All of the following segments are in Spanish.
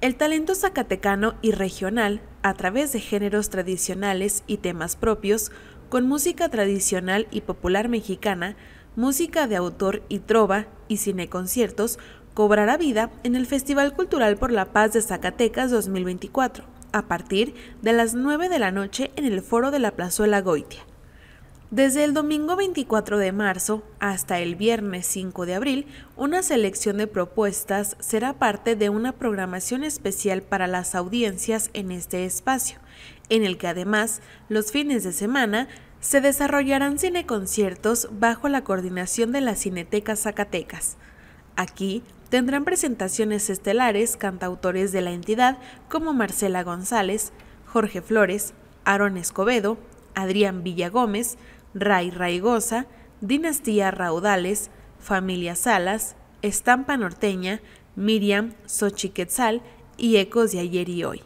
El talento zacatecano y regional, a través de géneros tradicionales y temas propios, con música tradicional y popular mexicana, música de autor y trova y cineconciertos, cobrará vida en el Festival Cultural por la Paz de Zacatecas 2024, a partir de las 9 de la noche en el Foro de la Plazuela Goitia. Desde el domingo 24 de marzo hasta el viernes 5 de abril, una selección de propuestas será parte de una programación especial para las audiencias en este espacio, en el que además los fines de semana se desarrollarán cineconciertos bajo la coordinación de la Cineteca Zacatecas. Aquí tendrán presentaciones estelares cantautores de la entidad como Marcela González, Jorge Flores, Aaron Escobedo, Adrián Villagómez, Ray Raigosa, Dinastía Raudales, Familia Salas, Estampa Norteña, Miriam, Xochiquetzal y Ecos de ayer y hoy.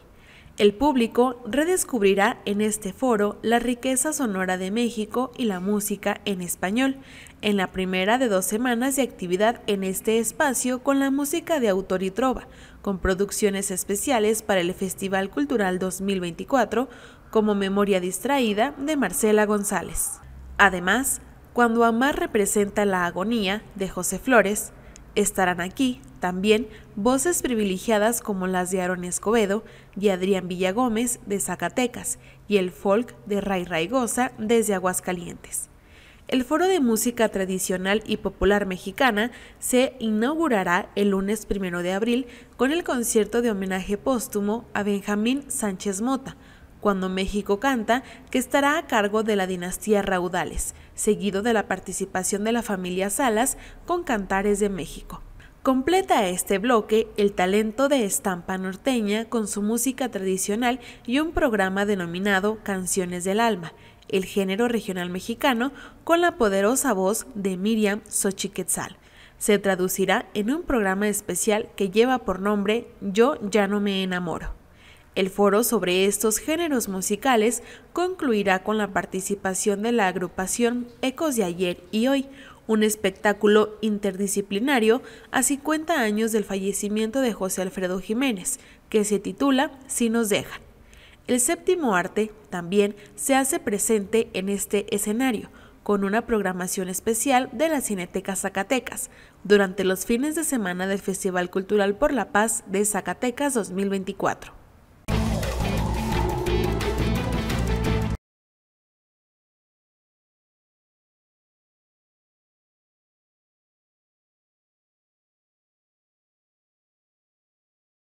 El público redescubrirá en este foro la riqueza sonora de México y la música en español, en la primera de dos semanas de actividad en este espacio con la música de autor y trova, con producciones especiales para el Festival Cultural 2024, como Memoria Distraída de Marcela González. Además, cuando Amar representa la agonía de José Flores, estarán aquí también voces privilegiadas como las de Aaron Escobedo y Adrián Villagómez de Zacatecas y el folk de Ray Raigosa desde Aguascalientes. El Foro de Música Tradicional y Popular Mexicana se inaugurará el lunes 1 de abril con el concierto de homenaje póstumo a Benjamín Sánchez Mota, cuando México canta, que estará a cargo de la dinastía Raudales, seguido de la participación de la familia Salas con Cantares de México. Completa este bloque el talento de estampa norteña con su música tradicional y un programa denominado Canciones del Alma, el género regional mexicano, con la poderosa voz de Miriam Xochiquetzal. Se traducirá en un programa especial que lleva por nombre Yo ya no me enamoro. El foro sobre estos géneros musicales concluirá con la participación de la agrupación Ecos de ayer y hoy, un espectáculo interdisciplinario a 50 años del fallecimiento de José Alfredo Jiménez, que se titula Si nos dejan. El séptimo arte también se hace presente en este escenario, con una programación especial de la Cineteca Zacatecas durante los fines de semana del Festival Cultural por la Paz de Zacatecas 2024.